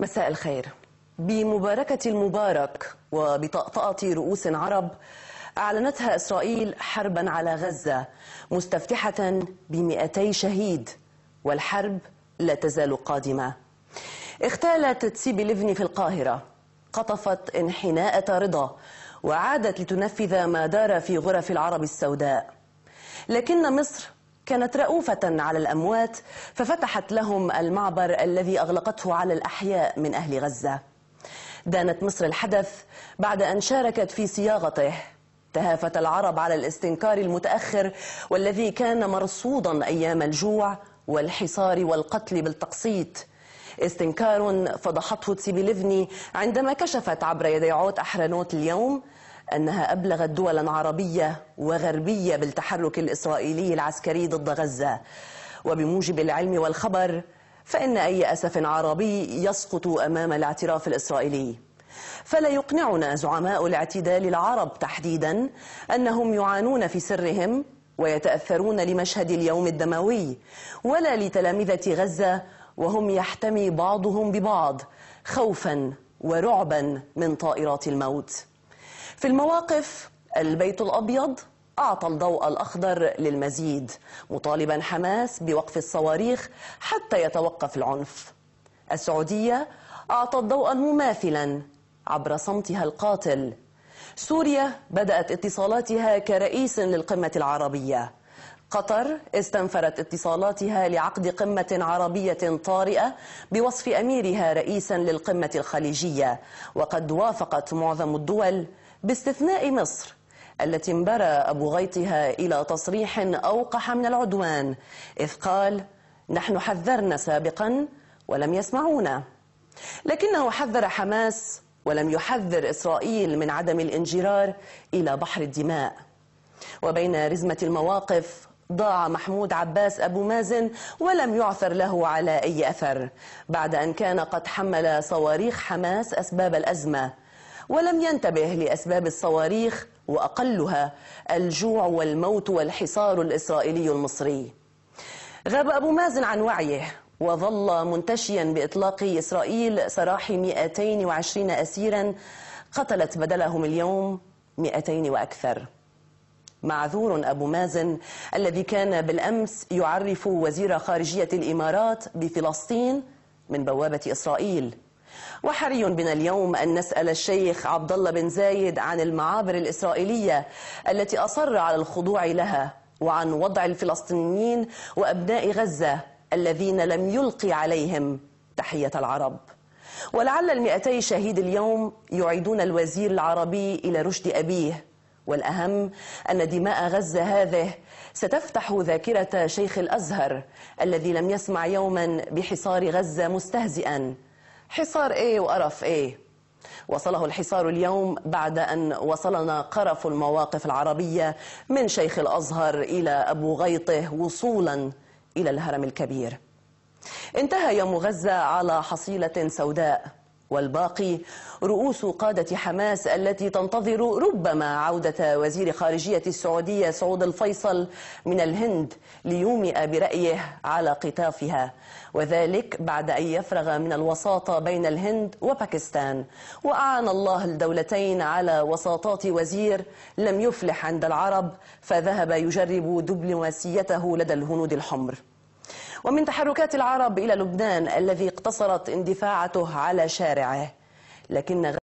مساء الخير بمباركة المبارك وبطأطأة رؤوس عرب أعلنتها إسرائيل حربا على غزة مستفتحة بمئتي شهيد والحرب لا تزال قادمة اختالت تسيبي ليفني في القاهرة قطفت انحناءة رضا وعادت لتنفذ ما دار في غرف العرب السوداء لكن مصر كانت رؤوفة على الأموات ففتحت لهم المعبر الذي أغلقته على الأحياء من أهل غزة دانت مصر الحدث بعد أن شاركت في صياغته تهافت العرب على الاستنكار المتأخر والذي كان مرصودا أيام الجوع والحصار والقتل بالتقسيط استنكار فضحته تسيبي ليفني عندما كشفت عبر يدي عود أحرنوت اليوم أنها أبلغت دولا عربية وغربية بالتحرك الإسرائيلي العسكري ضد غزة وبموجب العلم والخبر فإن أي أسف عربي يسقط أمام الاعتراف الإسرائيلي فلا يقنعنا زعماء الاعتدال العرب تحديدا أنهم يعانون في سرهم ويتأثرون لمشهد اليوم الدموي ولا لتلامذة غزة وهم يحتمي بعضهم ببعض خوفا ورعبا من طائرات الموت في المواقف البيت الأبيض أعطى الضوء الأخضر للمزيد مطالبا حماس بوقف الصواريخ حتى يتوقف العنف السعودية أعطت ضوءا مماثلا عبر صمتها القاتل سوريا بدأت اتصالاتها كرئيس للقمة العربية قطر استنفرت اتصالاتها لعقد قمة عربية طارئة بوصف أميرها رئيسا للقمة الخليجية وقد وافقت معظم الدول باستثناء مصر التي انبرى أبو غيطها إلى تصريح أوقح من العدوان إذ قال نحن حذرنا سابقا ولم يسمعونا لكنه حذر حماس ولم يحذر إسرائيل من عدم الانجرار إلى بحر الدماء وبين رزمة المواقف ضاع محمود عباس أبو مازن ولم يعثر له على أي أثر بعد أن كان قد حمل صواريخ حماس أسباب الأزمة ولم ينتبه لأسباب الصواريخ وأقلها الجوع والموت والحصار الإسرائيلي المصري غاب أبو مازن عن وعيه وظل منتشيا بإطلاق إسرائيل سراح 220 أسيرا قتلت بدلهم اليوم 200 وأكثر معذور أبو مازن الذي كان بالأمس يعرف وزير خارجية الإمارات بفلسطين من بوابة إسرائيل وحري بنا اليوم أن نسأل الشيخ عبد الله بن زايد عن المعابر الإسرائيلية التي أصر على الخضوع لها وعن وضع الفلسطينيين وأبناء غزة الذين لم يلقي عليهم تحية العرب ولعل المئتي شهيد اليوم يعيدون الوزير العربي إلى رشد أبيه والأهم أن دماء غزة هذه ستفتح ذاكرة شيخ الأزهر الذي لم يسمع يوما بحصار غزة مستهزئا حصار ايه وقرف ايه وصله الحصار اليوم بعد أن وصلنا قرف المواقف العربية من شيخ الأزهر إلى أبو غيطه وصولا إلى الهرم الكبير انتهى يوم غزة على حصيلة سوداء والباقي رؤوس قادة حماس التي تنتظر ربما عودة وزير خارجية السعودية سعود الفيصل من الهند ليومئ برأيه على قطافها وذلك بعد أن يفرغ من الوساطة بين الهند وباكستان وأعان الله الدولتين على وساطات وزير لم يفلح عند العرب فذهب يجرب دبلوماسيته لدى الهنود الحمر ومن تحركات العرب إلى لبنان الذي اقتصرت اندفاعته على شارعه لكن